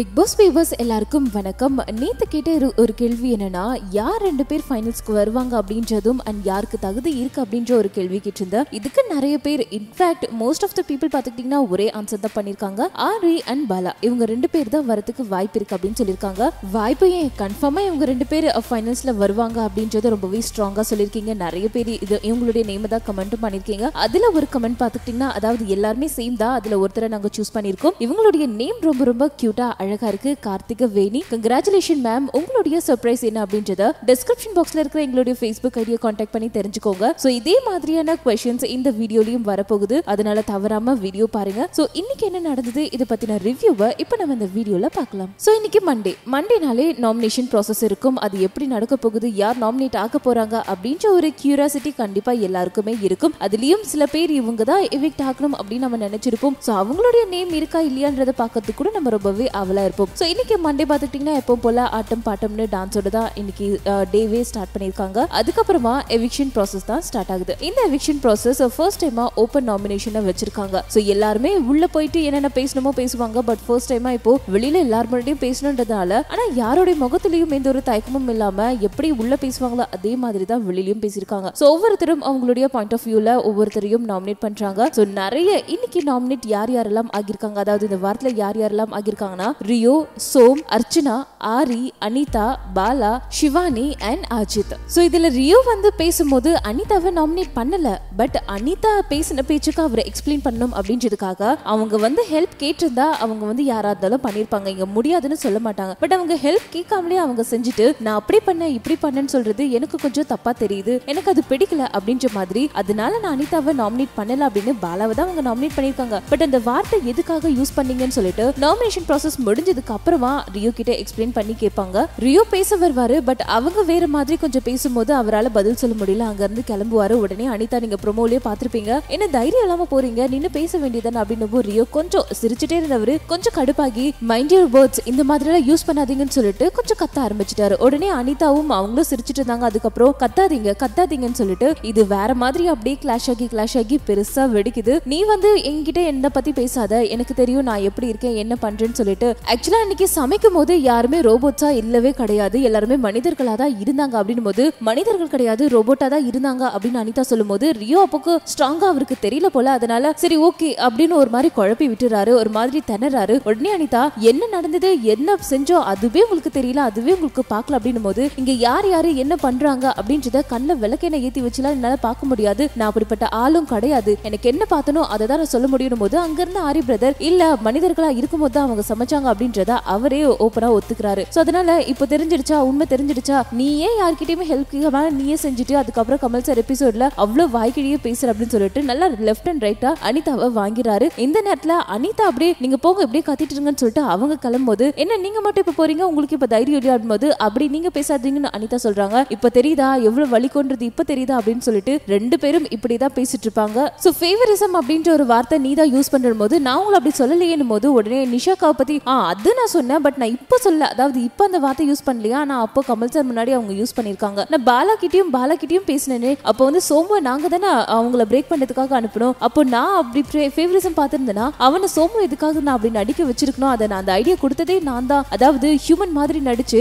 big pass viewers எல்லாருக்கும் வணக்கம் நேற்று கேட்ட ஒரு கேள்வி என்னன்னா யார் ரெண்டு பேர் ஃபைனல்ஸ்க்கு வருவாங்க அப்படின்றதும் அண்ட் யாருக்கு தகுதி இருக்கு அப்படின்ற ஒரு கேள்வி கேட்டிருந்தேன் இதுக்கு நிறைய பேர் in fact most of the people பார்த்துக்கிட்டிங்கன்னா ஒரே ஆன்சர் தான் பண்ணியிருக்காங்க ஆரி அண்ட் பாலா இவங்க ரெண்டு பேர் தான் வரதுக்கு வாய்ப்பு இருக்கு அப்படின்னு சொல்லியிருக்காங்க வாய்ப்பு ஏன் கன்ஃபார்மாக இவங்க ரெண்டு பேர் ஃபைனல்ஸில் வருவாங்க அப்படின்றது ரொம்பவே ஸ்ட்ராங்காக சொல்லியிருக்கீங்க நிறைய பேர் இது இவங்களுடைய நேம் தான் கமெண்ட்டும் பண்ணியிருக்கீங்க அதில் ஒரு கமெண்ட் பார்த்துக்கிட்டிங்கன்னா அதாவது எல்லாருமே சேம் தான் அதில் ஒருத்தரை நாங்கள் சூஸ் பண்ணியிருக்கோம் இவங்களுடைய நேம் ரொம்ப ரொம்ப க்யூட்டாக அழகா இருக்கு கார்த்திக வேணி கங்க்ராச்சுலேஷன் மேம் உங்களுடைய சர்ப்ரைஸ் என்ன அப்படின்றத டிஸ்கிரிப்ஷன் பாக்ஸ்ல இருக்கிற எங்களுடைய பேஸ்புக் ஐடியை காண்டாக்ட் பண்ணி தெரிஞ்சுக்கோங்க ஸோ இதே மாதிரியான கொஸ்டின்ஸ் இந்த வீடியோலையும் வரப்போகுது அதனால தவறாம வீடியோ பாருங்க ஸோ இன்னைக்கு என்ன நடந்தது இதை பத்தின ரிவ்யூவை இப்போ நம்ம இந்த வீடியோல பார்க்கலாம் ஸோ இன்னைக்கு மண்டே மண்டேனாலே நாமினேஷன் ப்ராசஸ் இருக்கும் அது எப்படி நடக்க போகுது யார் நாமினேட் ஆக போறாங்க அப்படின்ற ஒரு கியூரியாசிட்டி கண்டிப்பா எல்லாருக்குமே இருக்கும் அதுலயும் சில பேர் இவங்க தான் எவிக்ட் ஆகணும் அப்படின்னு நம்ம நினைச்சிருப்போம் ஸோ அவங்களுடைய நேம் இருக்கா இல்லையான்றதை பார்க்கறதுக்கு கூட நம்ம ரொம்பவே அவ ஜாவலாக இருப்போம் ஸோ இன்னைக்கு மண்டே பார்த்துக்கிட்டிங்கன்னா எப்போ போல் ஆட்டம் பாட்டம்னு டான்ஸோட தான் இன்னைக்கு டேவே ஸ்டார்ட் பண்ணியிருக்காங்க அதுக்கப்புறமா எவிக்ஷன் ப்ராசஸ் தான் ஸ்டார்ட் ஆகுது இந்த எவிக்ஷன் ப்ராசஸ் ஃபர்ஸ்ட் டைமாக ஓப்பன் நாமினேஷனை வச்சிருக்காங்க ஸோ எல்லாருமே உள்ளே போயிட்டு என்னென்ன பேசணுமோ பேசுவாங்க பட் ஃபர்ஸ்ட் டைமாக இப்போ வெளியில் எல்லாருமே பேசணுன்றதுனால ஆனால் யாருடைய முகத்துலேயும் எந்த ஒரு தயக்கமும் இல்லாமல் எப்படி உள்ளே பேசுவாங்களோ அதே மாதிரி தான் வெளியிலையும் பேசியிருக்காங்க ஸோ ஒவ்வொருத்தரும் அவங்களுடைய பாயிண்ட் ஆஃப் வியூவில் ஒவ்வொருத்தரையும் நாமினேட் பண்ணுறாங்க ஸோ நிறைய இன்னைக்கு நாமினேட் யார் யாரெல்லாம் ஆகியிருக்காங்க அதாவது இந்த வாரத்தில் யார் யாரெல்லாம் ஆகியிருக்காங்கன்னா ரியோ சோம் அர்ச்சனா ஆரி அனிதா பாலா ஷிவானி அண்ட் அஜித் ஸோ இதில் ரியோ வந்து பேசும்போது அனிதாவை நாமினேட் பண்ணல பட் அனிதா பேசின பேச்சுக்கு அவரை எக்ஸ்பிளைன் பண்ணணும் அப்படின்றதுக்காக அவங்க வந்து ஹெல்ப் கேட்டிருந்தா அவங்க வந்து யாரா இருந்தாலும் பண்ணியிருப்பாங்க இங்க முடியாதுன்னு சொல்ல மாட்டாங்க பட் அவங்க ஹெல்ப் கேட்காமலே அவங்க செஞ்சுட்டு நான் அப்படி பண்ணேன் இப்படி பண்ணேன்னு சொல்றது எனக்கு கொஞ்சம் தப்பா தெரியுது எனக்கு அது பிடிக்கல அப்படின்ற மாதிரி அதனால நான் அனிதாவை நாமினேட் பண்ணல அப்படின்னு பாலாவை தான் அவங்க நாமினேட் பண்ணியிருக்காங்க பட் அந்த வார்த்தை எதுக்காக யூஸ் பண்ணீங்கன்னு சொல்லிட்டு நாமினேஷன் ப்ராசஸ் முடிஞ்சதுக்கு அப்புறமா ரியோ கிட்ட எக்ஸ்பிளைன் பண்ணி கேட்பாங்க ரியோ பேச வருவாரு பட் அவங்க வேற மாதிரி கொஞ்சம் பேசும்போது அவரால் பதில் சொல்ல முடியல அங்க இருந்து கிளம்புவாரு உடனே அனிதா நீங்க ப்ரொமோலயே பாத்திருப்பீங்க என்ன தைரியம் இல்லாம போறீங்க நின்னு பேச வேண்டியதானே அப்படின்னு ரியோ கொஞ்சம் சிரிச்சுட்டே இருந்தவரு கொஞ்சம் கடுப்பாகி மைண்ட் யூர் வேர்ட்ஸ் இந்த மாதிரி எல்லாம் யூஸ் பண்ணாதீங்கன்னு சொல்லிட்டு கொஞ்சம் கத்த ஆரம்பிச்சிட்டாரு உடனே அனிதாவும் அவங்களும் சிரிச்சிட்டு இருந்தாங்க அதுக்கப்புறம் கத்தாதீங்க கத்தாதீங்கன்னு சொல்லிட்டு இது வேற மாதிரி அப்படியே கிளாஷ் ஆகி கிளாஷ் ஆகி பெருசா வெடிக்குது நீ வந்து என்கிட்ட என்ன பத்தி பேசாத எனக்கு தெரியும் நான் எப்படி இருக்கேன் என்ன பண்றேன்னு சொல்லிட்டு ஆக்சுவலாக அன்னைக்கு சமைக்கும் போது யாருமே ரோபோட்ஸாக இல்லவே கிடையாது எல்லாருமே மனிதர்களாக தான் இருந்தாங்க அப்படின்னு போது மனிதர்கள் கிடையாது ரோபோட்டாக தான் இருந்தாங்க அப்படின்னு அனிதா சொல்லும் போது ரியோ அப்போக்கு ஸ்ட்ராங்காக அவருக்கு தெரியல போல அதனால சரி ஓகே அப்படின்னு ஒரு மாதிரி குழப்பி விட்டுறாரு ஒரு மாதிரி திணறாரு உடனே அனிதா என்ன நடந்தது என்ன செஞ்சோ அதுவே உங்களுக்கு தெரியல அதுவே உங்களுக்கு பார்க்கல அப்படின்னு போது இங்கே யார் யார் என்ன பண்ணுறாங்க அப்படின்றத கண்ண விளக்கெண்ண ஏற்றி வச்சுலாம் என்னால் பார்க்க முடியாது நான் அப்படிப்பட்ட ஆளும் கிடையாது எனக்கு என்ன பார்த்தனோ அதை தான் நான் சொல்ல முடியும் போது அங்கேருந்து ஆரி பிரதர் இல்ல மனிதர்களா இருக்கும்போது தான் அவங்க சமைச்சாங்க அப்படின்றத அவரே ஓப்பனா ஒத்துக்கிறாரு ஸோ அதனால இப்போ தெரிஞ்சிடுச்சா உண்மை தெரிஞ்சிடுச்சா நீ ஏன் யார்கிட்டயுமே ஹெல்ப் கேட்காம நீயே செஞ்சுட்டு அதுக்கப்புறம் கமல் சார் எபிசோட்ல அவ்வளோ வாய்க்கிடையே பேசுற அப்படின்னு சொல்லிட்டு நல்லா லெஃப்ட் அண்ட் ரைட்டா அனிதாவை வாங்கிறாரு இந்த நேரத்துல அனிதா அப்படியே நீங்க போங்க இப்படியே கத்திட்டு இருங்கன்னு சொல்லிட்டு அவங்க கிளம்பும்போது என்ன நீங்க மட்டும் இப்ப போறீங்க உங்களுக்கு இப்ப தைரியம் இல்லையா போது அப்படி நீங்க பேசாதீங்கன்னு அனிதா சொல்றாங்க இப்ப தெரியுதா எவ்வளவு கொன்றது இப்ப தெரியுதா அப்படின்னு சொல்லிட்டு ரெண்டு பேரும் இப்படிதான் பேசிட்டு இருப்பாங்க சோ ஃபேவரிசம் அப்படின்ற ஒரு வார்த்தை நீ தான் யூஸ் பண்ற போது நான் உங்களை அப்படி சொல்லலையேன்னு போது உடனே நிஷா காவ பத்தி ஆ அது நான் சொன்னேன் பட் நான் இப்போ சொல்ல அதாவது இப்போ அந்த வார்த்தை யூஸ் பண்ணலையா ஆனால் அப்போ கமல் சார் முன்னாடி அவங்க யூஸ் பண்ணியிருக்காங்க நான் பாலா கிட்டையும் பேசினேனே அப்போ வந்து சோமு நாங்கள் தானே அவங்கள பிரேக் பண்ணதுக்காக அனுப்பணும் அப்போ நான் அப்படி ஃபேவரிசம் பார்த்துருந்தேன்னா அவனை சோமு எதுக்காக நான் அப்படி நடிக்க வச்சிருக்கணும் அதை நான் அந்த ஐடியா கொடுத்ததே நான் தான் அதாவது ஹியூமன் மாதிரி நடிச்சு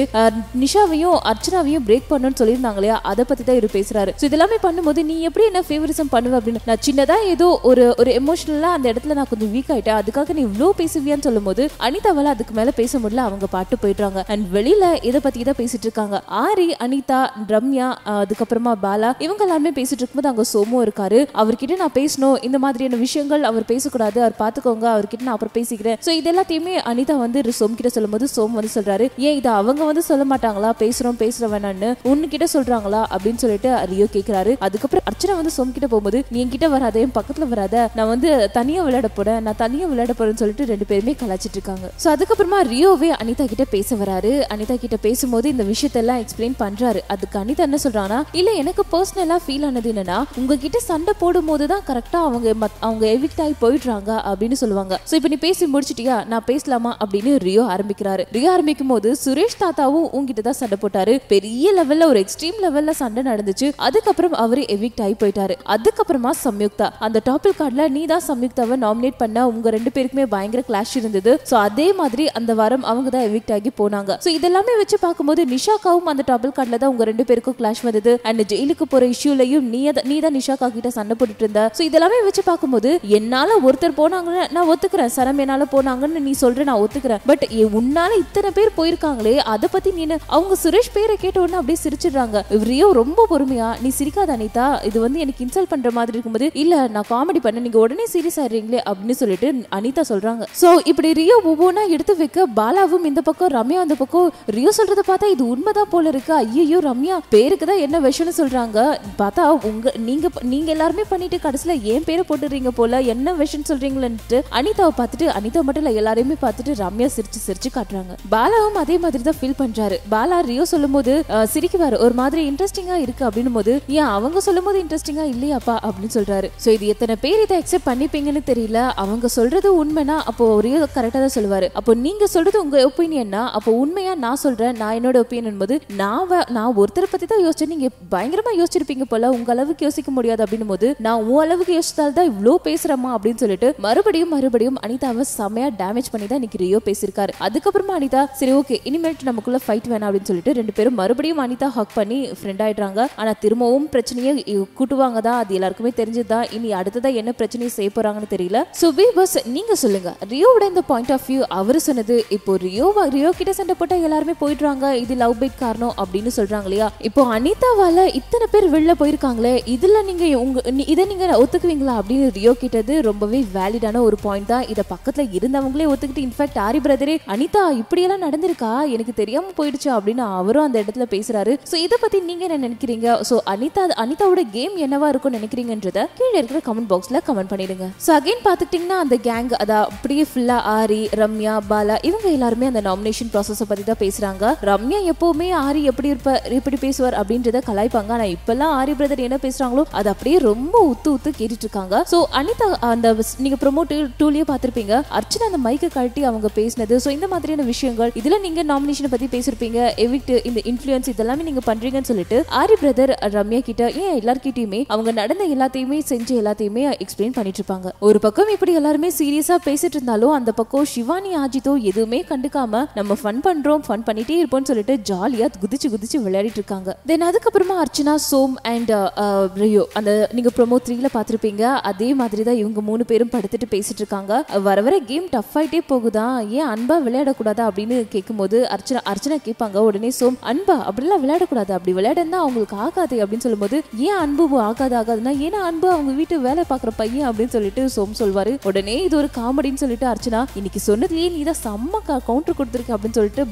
நிஷாவையும் அர்ச்சனாவையும் பிரேக் பண்ணணும்னு சொல்லியிருந்தாங்க இல்லையா அதை பற்றி தான் இவர் பேசுறாரு ஸோ இதெல்லாமே பண்ணும்போது நீ எப்படி என்ன ஃபேவரிசம் பண்ணுவ அப்படின்னு நான் சின்னதாக ஏதோ ஒரு ஒரு எமோஷனலாக அந்த இடத்துல நான் கொஞ்சம் வீக் ஆகிட்டேன் அதுக்காக நீ இவ்வளோ பேசுவியான்னு சொல்லும்போது அனிதாவால் அதுக்கு மேல பேச முடியல அவங்க பாட்டு போயிடுறாங்க அண்ட் வெளியில இதை பத்தி தான் பேசிட்டு இருக்காங்க ஆரி அனிதா ரம்யா அதுக்கப்புறமா பாலா இவங்க எல்லாருமே பேசிட்டு இருக்கும்போது அங்க சோமோ இருக்காரு அவர்கிட்ட நான் பேசணும் இந்த மாதிரியான விஷயங்கள் அவர் பேசக்கூடாது அவர் பாத்துக்கோங்க அவர்கிட்ட நான் அப்புறம் பேசிக்கிறேன் சோ இது எல்லாத்தையுமே அனிதா வந்து சோம் கிட்ட சொல்லும் போது சோம் வந்து சொல்றாரு ஏன் இதை அவங்க வந்து சொல்ல மாட்டாங்களா பேசுறோம் பேசுற வேணான்னு உன்கிட்ட சொல்றாங்களா அப்படின்னு சொல்லிட்டு ரியோ கேக்குறாரு அதுக்கப்புறம் அர்ச்சனை வந்து சோம் கிட்ட போகும்போது நீ என்கிட்ட வராத என் பக்கத்துல வராத நான் வந்து தனியா விளையாட போறேன் நான் தனியா விளையாட போறேன்னு சொல்லிட்டு ரெண்டு பேருமே கலாச்சிட்டு இருக்காங்க அதுக்கப்புறமா ரியோவே அனிதா கிட்ட பேச வராரு அனிதா கிட்ட பேசும்போது இந்த விஷயத்தெல்லாம் எக்ஸ்பிளைன் பண்றாரு அதுக்கு அனிதா என்ன சொல்றானா இல்ல எனக்கு பர்சனலா ஃபீல் ஆனது என்னன்னா உங்ககிட்ட சண்டை போடும் தான் கரெக்டா அவங்க அவங்க எவிக்ட் ஆகி போயிடுறாங்க அப்படின்னு சொல்லுவாங்க சோ இப்போ நீ பேசி முடிச்சிட்டியா நான் பேசலாமா அப்படின்னு ரியோ ஆரம்பிக்கிறாரு ரியோ ஆரம்பிக்கும் போது சுரேஷ் தாத்தாவும் உங்ககிட்ட தான் சண்டை போட்டாரு பெரிய லெவல்ல ஒரு எக்ஸ்ட்ரீம் லெவல்ல சண்டை நடந்துச்சு அதுக்கப்புறம் அவரு எவிக்ட் ஆகி போயிட்டாரு அதுக்கப்புறமா சம்யுக்தா அந்த டாபிக் கார்டில் நீ தான் சம்யுக்தாவை நாமினேட் பண்ண உங்க ரெண்டு பேருக்குமே பயங்கர கிளாஷ் இருந்தது ஸோ அதே மாதிரி அந்த வாரம் அவங்க தான் எவிக்ட் ஆகி போனாங்க ஸோ இதெல்லாமே வச்சு பார்க்கும்போது நிஷாக்காவும் அந்த டபுள் கார்டில் தான் உங்க ரெண்டு பேருக்கும் கிளாஷ் வந்தது அண்ட் ஜெயிலுக்கு போற இஷ்யூலையும் நீ நீ தான் நிஷாக்கா கிட்ட சண்டை போட்டுட்டு இருந்த ஸோ இதெல்லாமே வச்சு பார்க்கும்போது என்னால ஒருத்தர் போனாங்கன்னு நான் ஒத்துக்கிறேன் சரம் என்னால போனாங்கன்னு நீ சொல்ற நான் ஒத்துக்கிறேன் பட் உன்னால இத்தனை பேர் போயிருக்காங்களே அதை பத்தி நீ அவங்க சுரேஷ் பேரை கேட்ட உடனே அப்படியே சிரிச்சிடுறாங்க ரியோ ரொம்ப பொறுமையா நீ சிரிக்காத அனிதா இது வந்து எனக்கு இன்சல்ட் பண்ற மாதிரி இருக்கும்போது இல்ல நான் காமெடி பண்ண நீங்க உடனே சீரியஸ் ஆயிடுறீங்களே அப்படின்னு சொல்லிட்டு அனிதா சொல்றாங்க சோ இப்படி ரியோ ஒவ்வொன்னா எடுத்து வைக்க பாலாவும் இந்த பக்கம் ரம்யா அந்த பக்கம் ரியோ சொல்றதை பார்த்தா இது உண்மைதான் போல இருக்கு ஐயோ ரம்யா பேருக்கு தான் என்ன விஷயம்னு சொல்றாங்க பார்த்தா உங்க நீங்க நீங்க எல்லாருமே பண்ணிட்டு கடைசியில ஏன் பேரை போட்டுறீங்க போல என்ன விஷயம் சொல்றீங்களேன்ட்டு அனிதாவை பார்த்துட்டு அனிதா மட்டும் இல்ல எல்லாரையுமே பார்த்துட்டு ரம்யா சிரிச்சு சிரிச்சு காட்டுறாங்க பாலாவும் அதே மாதிரி தான் ஃபீல் பண்றாரு பாலா ரியோ சொல்லும் போது சிரிக்குவாரு ஒரு மாதிரி இன்ட்ரெஸ்டிங்கா இருக்கு அப்படின்னு போது ஏன் அவங்க சொல்லும் போது இன்ட்ரெஸ்டிங்கா இல்லையாப்பா அப்படின்னு சொல்றாரு சோ இது எத்தனை பேர் இதை அக்செப்ட் பண்ணிப்பீங்கன்னு தெரியல அவங்க சொல்றது உண்மைனா அப்போ ரியோ கரெக்டா தான் சொல்லுவாரு அப்போ நீங்கள் சொல்கிறது உங்கள் ஒப்பீனியன்னா அப்போ உண்மையாக நான் சொல்கிறேன் நான் என்னோட ஒப்பீனியன் போது நான் நான் ஒருத்தரை பற்றி தான் யோசிச்சேன் நீங்கள் பயங்கரமாக யோசிச்சிருப்பீங்க போல உங்க அளவுக்கு யோசிக்க முடியாது அப்படின்னும் போது நான் உன் அளவுக்கு யோசித்தால் தான் இவ்வளோ பேசுகிறேம்மா அப்படின்னு சொல்லிட்டு மறுபடியும் மறுபடியும் அனிதாவை செமையாக டேமேஜ் பண்ணி தான் இன்னைக்கு ரியோ பேசியிருக்காரு அதுக்கப்புறமா அனிதா சரி ஓகே இனிமேட்டு நமக்குள்ள ஃபைட் வேணாம் அப்படின்னு சொல்லிட்டு ரெண்டு பேரும் மறுபடியும் அனிதா ஹக் பண்ணி ஃப்ரெண்ட் ஆயிடுறாங்க ஆனால் திரும்பவும் பிரச்சனையை கூட்டுவாங்க தான் அது எல்லாருக்குமே தெரிஞ்சதுதான் இனி அடுத்ததான் என்ன பிரச்சனையை செய்ய போறாங்கன்னு தெரியல ஸோ பி பஸ் நீங்க சொல்லுங்க ரியோட இந்த பாயிண்ட் ஆஃப் வியூ அவ அவர் சொன்னது இப்போ ரியோ ரியோ கிட்ட சண்டை போட்டால் எல்லாருமே போயிடுறாங்க இது லவ் பைக் காரணம் அப்படின்னு சொல்றாங்க இல்லையா இப்போ அனிதாவால இத்தனை பேர் வெளில போயிருக்காங்களே இதுல நீங்க உங்க இதை நீங்க ஒத்துக்குவீங்களா அப்படின்னு ரியோ கிட்டது ரொம்பவே வேலிடான ஒரு பாயிண்ட் தான் இதை பக்கத்துல இருந்தவங்களே ஒத்துக்கிட்டு இன்ஃபேக்ட் ஆரி பிரதரே அனிதா இப்படியெல்லாம் நடந்திருக்கா எனக்கு தெரியாம போயிடுச்சு அப்படின்னு அவரும் அந்த இடத்துல பேசுறாரு ஸோ இதை பத்தி நீங்க என்ன நினைக்கிறீங்க ஸோ அனிதா அனிதாவோட கேம் என்னவா இருக்கும் நினைக்கிறீங்கன்றத கீழே இருக்கிற கமெண்ட் பாக்ஸ்ல கமெண்ட் பண்ணிடுங்க ஸோ அகைன் பாத்துக்கிட்டீங்கன்னா அந்த கேங் அதான் அப்படியே ஃபுல்லா ஆரி ரம்யா பாலா இவங்க எல்லாருமே அந்த நாமினேஷன் ப்ராசஸை பற்றி தான் பேசுகிறாங்க ரம்யா எப்போவுமே ஆரி எப்படி இருப்பார் எப்படி பேசுவார் அப்படின்றத கலாய்ப்பாங்க ஆனால் இப்போல்லாம் ஆரி பிரதர் என்ன பேசுகிறாங்களோ அது அப்படியே ரொம்ப உத்து உத்து கேட்டுட்டு இருக்காங்க ஸோ அனிதா அந்த நீங்கள் ப்ரொமோட் டூலேயே பார்த்துருப்பீங்க அர்ச்சனா அந்த மைக்கை கழட்டி அவங்க பேசினது ஸோ இந்த மாதிரியான விஷயங்கள் இதில் நீங்கள் நாமினேஷனை பற்றி பேசியிருப்பீங்க எவிட்டு இந்த இன்ஃப்ளூயன்ஸ் இதெல்லாமே நீங்கள் பண்ணுறீங்கன்னு சொல்லிட்டு ஆரி பிரதர் ரம்யா கிட்ட ஏன் எல்லார்கிட்டயுமே அவங்க நடந்த எல்லாத்தையுமே செஞ்சு எல்லாத்தையுமே எக்ஸ்பிளைன் பண்ணிட்டு இருப்பாங்க ஒரு பக்கம் இப்படி எல்லாருமே சீரியஸாக பேசிட்டு இருந்தாலும் அந்த பக்கம் சிவானி அஜித்தோ எதுவுமே கண்டுக்காம நம்ம ஃபன் பண்றோம் ஃபன் பண்ணிட்டே இருப்போம்னு சொல்லிட்டு ஜாலியா குதிச்சு குதிச்சு விளையாடிட்டு இருக்காங்க தென் அதுக்கப்புறமா Archana Som and uh, uh, Rio அந்த நீங்க ப்ரொமோ த்ரீல பாத்திருப்பீங்க அதே மாதிரி தான் இவங்க மூணு பேரும் படுத்துட்டு பேசிட்டு இருக்காங்க வர வர கேம் டஃப் ஆயிட்டே போகுதா ஏன் அன்பா விளையாடக்கூடாதா அப்படின்னு கேட்கும்போது அர்ச்சனா அர்ச்சனா கேட்பாங்க உடனே சோம் அன்பா அப்படிலாம் விளையாடக்கூடாது அப்படி விளையாடனா அவங்களுக்கு ஆகாது அப்படின்னு சொல்லும்போது ஏன் அன்பு ஆகாது ஆகாதுன்னா ஏன்னா அன்பு அவங்க வீட்டு வேலை பார்க்குற பையன் அப்படின்னு சொல்லிட்டு சோம் சொல்வாரு உடனே இது ஒரு காமெடின்னு சொல்லிட்டு அர்ச்சனா இன்னைக்கு சொன்னதுலேயே இதை செம்ம கவுண்டர் கொடுத்துருக்கு அப்படின்னு சொல்லிட்டு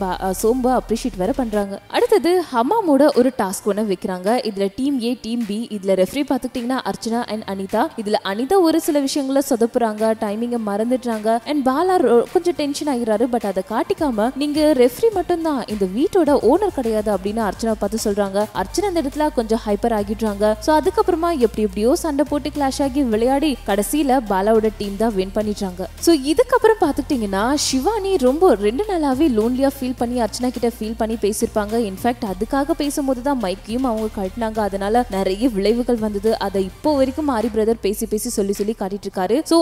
சோம்பு அப்ரிஷியேட் வேற பண்ணுறாங்க அடுத்தது ஹமாமோட ஒரு டாஸ்க் ஒன்று வைக்கிறாங்க இதில் டீம் ஏ டீம் பி இதில் ரெஃப்ரி பார்த்துக்கிட்டிங்கன்னா அர்ச்சனா அண்ட் அனிதா இதில் அனிதா ஒரு சில விஷயங்கள சொதப்புறாங்க டைமிங்கை மறந்துடுறாங்க அண்ட் பாலா கொஞ்சம் டென்ஷன் ஆகிறாரு பட் அதை காட்டிக்காம நீங்கள் ரெஃப்ரி மட்டும்தான் இந்த வீட்டோட ஓனர் கிடையாது அப்படின்னு அர்ச்சனா பார்த்து சொல்றாங்க அர்ச்சனா அந்த இடத்துல கொஞ்சம் ஹைப்பர் ஆகிடுறாங்க ஸோ அதுக்கப்புறமா எப்படி எப்படியோ சண்டை போட்டு கிளாஷ் ஆகி விளையாடி கடைசியில பாலாவோட டீம் தான் வின் பண்ணிடுறாங்க ஸோ இதுக்கப்புறம் பார்த்துக்கிட்டிங்கன்னா ஷிவானி ரொம்ப ரெண்டு நாளாகவே லோன்லியாக ஃபீல் பண்ணி அர்ச்சனா கிட்ட ஃபீல் பண்ணி பேசியிருப்பாங்க இன்ஃபேக்ட் அதுக்காக பேசும்போது தான் மைக்கையும் அவங்க கட்டினாங்க அதனால நிறைய விளைவுகள் வந்தது அதை இப்போ வரைக்கும் ஆரி பிரதர் பேசி பேசி சொல்லி சொல்லி காட்டிட்டு இருக்காரு ஸோ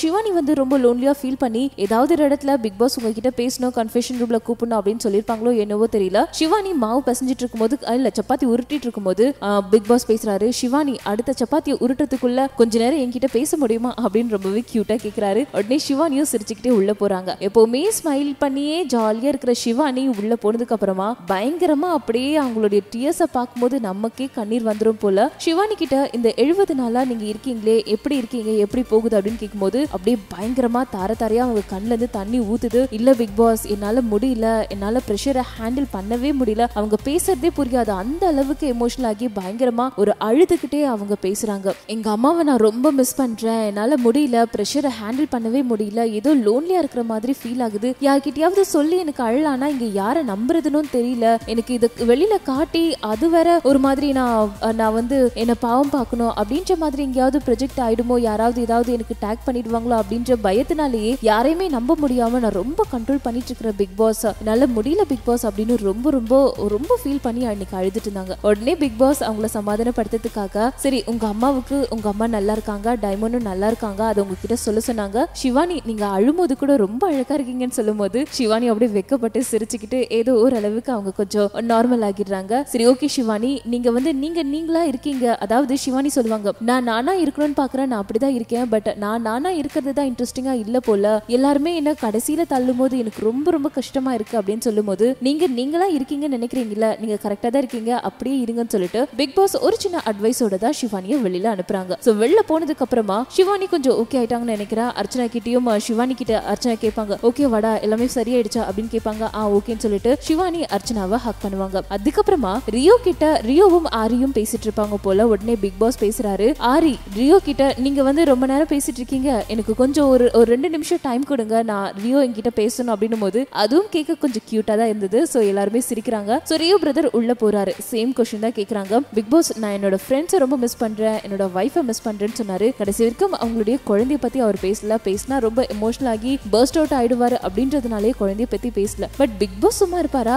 ஷிவானி வந்து ரொம்ப லோன்லியாக ஃபீல் பண்ணி ஏதாவது ஒரு இடத்துல பிக் பாஸ் உங்ககிட்ட பேசணும் கன்ஃபெஷன் ரூம்ல கூப்பிடணும் அப்படின்னு சொல்லியிருப்பாங்களோ என்னவோ தெரியல சிவானி மாவு பசஞ்சிட்டு இருக்கும்போது இல்ல சப்பாத்தி உருட்டிட்டு இருக்கும்போது பிக் பாஸ் பேசுறாரு சிவானி அடுத்த சப்பாத்தியை உருட்டுறதுக்குள்ள கொஞ்ச நேரம் என்கிட்ட பேச முடியுமா அப்படின்னு ரொம்பவே கியூட்டா கேட்கிறாரு உடனே சிவானியும் சிரிச்சுக்கிட்டே உள்ள போறாங்க எப்போவுமே ஸ்மைல் பண்ணியே ஜாலியாக இருக்கிற சிவானி உள்ளே போனதுக்கப்புறமா பயங்கரமாக அப்படியே அவங்களுடைய பார்க்கும் பார்க்கும்போது நமக்கே கண்ணீர் வந்துடும் போல சிவானி கிட்ட இந்த எழுபது நாளாக நீங்கள் இருக்கீங்களே எப்படி இருக்கீங்க எப்படி போகுது அப்படின்னு கேட்கும்போது அப்படியே பயங்கரமாக தார தாரையாக அவங்க இருந்து தண்ணி ஊற்றுது இல்லை பிக் பாஸ் என்னால் முடியல என்னால் ப்ரெஷரை ஹேண்டில் பண்ணவே முடியல அவங்க பேசுறதே புரியாது அந்த அளவுக்கு எமோஷனல் ஆகி பயங்கரமாக ஒரு அழுதுகிட்டே அவங்க பேசுகிறாங்க எங்கள் அம்மாவை நான் ரொம்ப மிஸ் பண்ணுறேன் என்னால் முடியல ப்ரெஷரை ஹேண்டில் பண்ணவே முடியல ஏதோ லோன்லியாக இருக்கிற மாதிரி மாதிரி ஃபீல் ஆகுது யார்கிட்டயாவது சொல்லி எனக்கு அழலானா இங்க யாரை நம்புறதுன்னு தெரியல எனக்கு இது வெளியில காட்டி அது வேற ஒரு மாதிரி நான் நான் வந்து என்ன பாவம் பார்க்கணும் அப்படின்ற மாதிரி எங்கேயாவது ப்ரொஜெக்ட் ஆயிடுமோ யாராவது ஏதாவது எனக்கு டேக் பண்ணிடுவாங்களோ அப்படின்ற பயத்தினாலேயே யாரையுமே நம்ப முடியாம நான் ரொம்ப கண்ட்ரோல் பண்ணிட்டு இருக்கிற பிக் பாஸ் என்னால முடியல பிக் பாஸ் அப்படின்னு ரொம்ப ரொம்ப ரொம்ப ஃபீல் பண்ணி அன்னைக்கு அழுதுட்டு இருந்தாங்க உடனே பிக் பாஸ் அவங்கள சமாதானப்படுத்துறதுக்காக சரி உங்க அம்மாவுக்கு உங்க அம்மா நல்லா இருக்காங்க டைமண்டும் நல்லா இருக்காங்க அதை உங்ககிட்ட சொல்ல சொன்னாங்க சிவானி நீங்க அழும்போது கூட ரொம்ப அழகா அழகாக இருக்கீங்கன்னு சொல்லும்போது சிவானி அப்படியே வெக்கப்பட்டு சிரிச்சுக்கிட்டு ஏதோ ஓரளவுக்கு அவங்க கொஞ்சம் நார்மல் ஆகிடுறாங்க சரி ஓகே சிவானி நீங்க வந்து நீங்க நீங்களா இருக்கீங்க அதாவது சிவானி சொல்லுவாங்க நான் நானா இருக்கணும்னு பாக்குறேன் நான் அப்படிதான் இருக்கேன் பட் நான் நானா இருக்கிறது தான் இன்ட்ரெஸ்டிங்கா இல்ல போல எல்லாருமே என்ன கடைசியில தள்ளும் போது எனக்கு ரொம்ப ரொம்ப கஷ்டமா இருக்கு அப்படின்னு சொல்லும் போது நீங்க நீங்களா இருக்கீங்கன்னு நினைக்கிறீங்களா நீங்க கரெக்டா தான் இருக்கீங்க அப்படியே இருங்கன்னு சொல்லிட்டு பிக் பாஸ் ஒரு சின்ன அட்வைஸோட தான் சிவானியை வெளியில அனுப்புறாங்க சோ வெளில போனதுக்கு அப்புறமா சிவானி கொஞ்சம் ஓகே ஆயிட்டாங்கன்னு நினைக்கிறேன் அர்ச்சனா கிட்டயும் சிவானி கிட்ட அர்ச்சனா கேட்பாங்க ஓகே வாடா எல்லாமே சரியாயிடுச்சா அப்படின்னு கேட்பாங்க ஆ ஓகேன்னு சொல்லிட்டு சிவானி அர்ச்சனாவை ஹக் பண்ணுவாங்க அதுக்கப்புறமா ரியோ கிட்ட ரியோவும் ஆரியும் பேசிட்டு இருப்பாங்க போல உடனே பிக் பாஸ் பேசுறாரு ஆரி ரியோ கிட்ட நீங்க வந்து ரொம்ப நேரம் பேசிட்டு இருக்கீங்க எனக்கு கொஞ்சம் ஒரு ஒரு ரெண்டு நிமிஷம் டைம் கொடுங்க நான் ரியோ என்கிட்ட பேசணும் அப்படின்னும் போது அதுவும் கேட்க கொஞ்சம் கியூட்டா தான் இருந்தது சோ எல்லாருமே சிரிக்கிறாங்க சோ ரியோ பிரதர் உள்ள போறாரு சேம் கொஸ்டின் தான் கேட்குறாங்க பிக் பாஸ் நான் என்னோட ஃப்ரெண்ட்ஸை ரொம்ப மிஸ் பண்றேன் என்னோட வைஃபை மிஸ் பண்றேன்னு சொன்னாரு கடைசி வரைக்கும் அவங்களுடைய குழந்தைய பத்தி அவர் பேசல பேசினா ரொம்ப எமோஷனல் ஆகி பர்ஸ்ட் அவுட் ஆயிடுவாரு அப்படின்றதுனாலே குழந்தைய பத்தி பேசல பட் பிக் பாஸ் சும்மா இருப்பாரா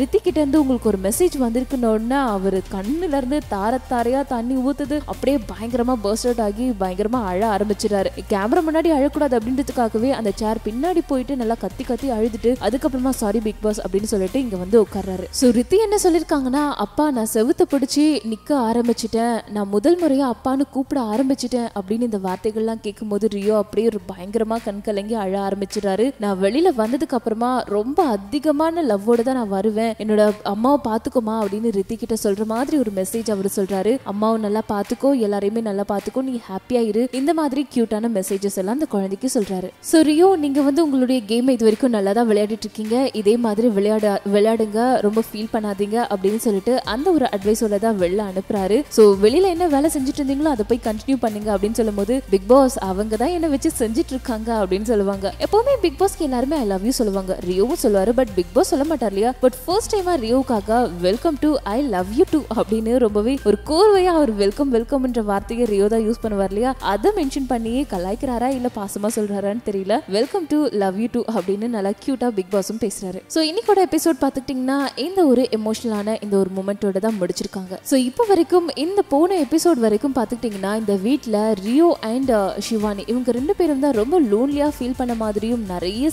ரித்தி கிட்ட இருந்து உங்களுக்கு ஒரு மெசேஜ் வந்திருக்குன்னு அவர் கண்ணுல இருந்து தார தாரையா தண்ணி ஊத்துது அப்படியே பயங்கரமா பர்ஸ்ட் அவுட் ஆகி பயங்கரமா அழ ஆரம்பிச்சிட்டாரு கேமரா முன்னாடி அழக்கூடாது அப்படின்றதுக்காகவே அந்த சேர் பின்னாடி போயிட்டு நல்லா கத்தி கத்தி அழுதுட்டு அதுக்கப்புறமா சாரி பிக் பாஸ் அப்படின்னு சொல்லிட்டு இங்க வந்து உட்கார்றாரு ஸோ ரித்தி என்ன சொல்லியிருக்காங்கன்னா அப்பா நான் செவுத்த பிடிச்சி நிக்க ஆரம்பிச்சிட்டேன் நான் முதல் முறையா அப்பான்னு கூப்பிட ஆரம்பிச்சிட்டேன் அப்படின்னு இந்த வார்த்தைகள்லாம் கேட்கும்போது ரியோ அப்படியே ஒரு பயங்கரமா கலங்கி அழ ஆரம்பிச்சிடாரு நான் வெளியில வந்ததுக்கு அப்புறமா ரொம்ப அதிகமான லவ்வோட தான் நான் வருவேன் என்னோட அம்மாவை பார்த்துக்கோமா அப்படின்னு ரித்தி கிட்ட சொல்ற மாதிரி ஒரு மெசேஜ் அவர் சொல்றாரு அம்மாவை நல்லா பார்த்துக்கோ எல்லாரையுமே நல்லா பார்த்துக்கோ நீ ஹாப்பியா இரு இந்த மாதிரி கியூட்டான மெசேஜஸ் எல்லாம் அந்த குழந்தைக்கு சொல்றாரு ஸோ ரியோ நீங்க வந்து உங்களுடைய கேமை இது வரைக்கும் நல்லா தான் விளையாடிட்டு இருக்கீங்க இதே மாதிரி விளையாட விளையாடுங்க ரொம்ப ஃபீல் பண்ணாதீங்க அப்படின்னு சொல்லிட்டு அந்த ஒரு அட்வைஸோட தான் வெளில அனுப்புறாரு ஸோ வெளியில என்ன வேலை செஞ்சுட்டு இருந்தீங்களோ அதை போய் கண்டினியூ பண்ணுங்க அப்படின்னு சொல்லும் போது பிக் பாஸ் அவங்க தான் என்ன வச்சு செஞ்சுட்டு இருக்காங்க அப்படின்னு சொல்லுவாங்க எப்பவுமே பிக் பிக் பாஸ்க்கு எல்லாருமே ஐ லவ் யூ சொல்லுவாங்க ரியோவும் சொல்லுவாரு பட் பிக் பாஸ் சொல்ல மாட்டார் இல்லையா பட் ஃபர்ஸ்ட் டைமா ரியோக்காக welcome to I love you too அப்படின்னு ரொம்பவே ஒரு கோர்வையா அவர் வெல்கம் வெல்கம்ன்ற வார்த்தையை ரியோ தான் யூஸ் பண்ணுவார் இல்லையா அதை மென்ஷன் பண்ணியே கலாய்க்கிறாரா இல்ல பாசமா சொல்றாரான்னு தெரியல welcome to love you too அப்படின்னு நல்லா கியூட்டா பிக் பாஸும் பேசுறாரு ஸோ இன்னைக்கோட எபிசோட் பாத்துட்டீங்கன்னா இந்த ஒரு எமோஷனலான இந்த ஒரு மூமெண்ட்டோட தான் முடிச்சிருக்காங்க ஸோ இப்போ வரைக்கும் இந்த போன எபிசோட் வரைக்கும் பாத்துட்டீங்கன்னா இந்த வீட்டில் ரியோ அண்ட் சிவானி uh, இவங்க ரெண்டு பேரும் தான் ரொம்ப லோன்லியாக ஃபீல் பண்ண மாதிரியும் நிறைய நிறைய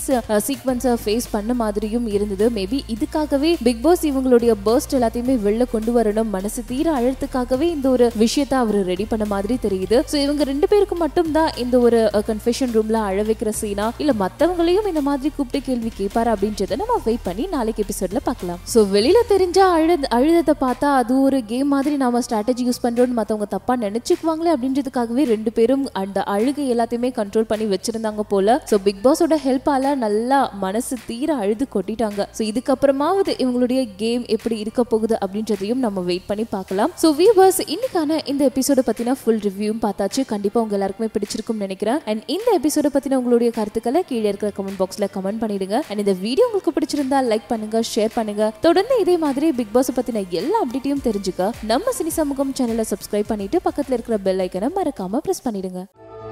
சீக்வன்ஸை ஃபேஸ் பண்ண மாதிரியும் இருந்தது மேபி இதுக்காகவே பிக் பாஸ் இவங்களுடைய பர்ஸ்ட் எல்லாத்தையுமே வெளில கொண்டு வரணும் மனசு தீர அழுத்துக்காகவே இந்த ஒரு விஷயத்த அவர் ரெடி பண்ண மாதிரி தெரியுது ஸோ இவங்க ரெண்டு பேருக்கு மட்டும் தான் இந்த ஒரு கன்ஃபெஷன் ரூம்ல அழ வைக்கிற சீனா இல்ல மத்தவங்களையும் இந்த மாதிரி கூப்பிட்டு கேள்வி கேட்பாரு அப்படின்றத நம்ம வெயிட் பண்ணி நாளைக்கு எபிசோட்ல பார்க்கலாம் ஸோ வெளியில தெரிஞ்சா அழு அழுதத்தை பார்த்தா அது ஒரு கேம் மாதிரி நாம ஸ்ட்ராட்டஜி யூஸ் பண்றோம்னு மத்தவங்க தப்பா நினைச்சுக்குவாங்களே அப்படின்றதுக்காகவே ரெண்டு பேரும் அந்த அழுகை எல்லாத்தையுமே கண்ட்ரோல் பண்ணி வச்சிருந்தாங்க போல ஸோ பிக் பாஸோட ஹெல்ப் அழுப்பாலா நல்லா மனசு தீர அழுது கொட்டிட்டாங்க ஸோ இதுக்கப்புறமாவது இவங்களுடைய கேம் எப்படி இருக்க போகுது அப்படின்றதையும் நம்ம வெயிட் பண்ணி பார்க்கலாம் ஸோ வியூவர்ஸ் இன்னைக்கான இந்த எபிசோட பத்தின ஃபுல் ரிவ்யூவும் பார்த்தாச்சு கண்டிப்பாக உங்க எல்லாருக்குமே பிடிச்சிருக்கும் நினைக்கிறேன் அண்ட் இந்த எபிசோட பத்தின உங்களுடைய கருத்துக்களை கீழே இருக்கிற கமெண்ட் பாக்ஸ்ல கமெண்ட் பண்ணிடுங்க அண்ட் இந்த வீடியோ உங்களுக்கு பிடிச்சிருந்தா லைக் பண்ணுங்க ஷேர் பண்ணுங்க தொடர்ந்து இதே மாதிரி பிக் பாஸ் பத்தின எல்லா அப்டேட்டையும் தெரிஞ்சுக்க நம்ம சினி சமூகம் சேனலை சப்ஸ்கிரைப் பண்ணிட்டு பக்கத்தில் இருக்கிற பெல் ஐக்கனை மறக்காம ப்ரெஸ் பண்ணிடுங்க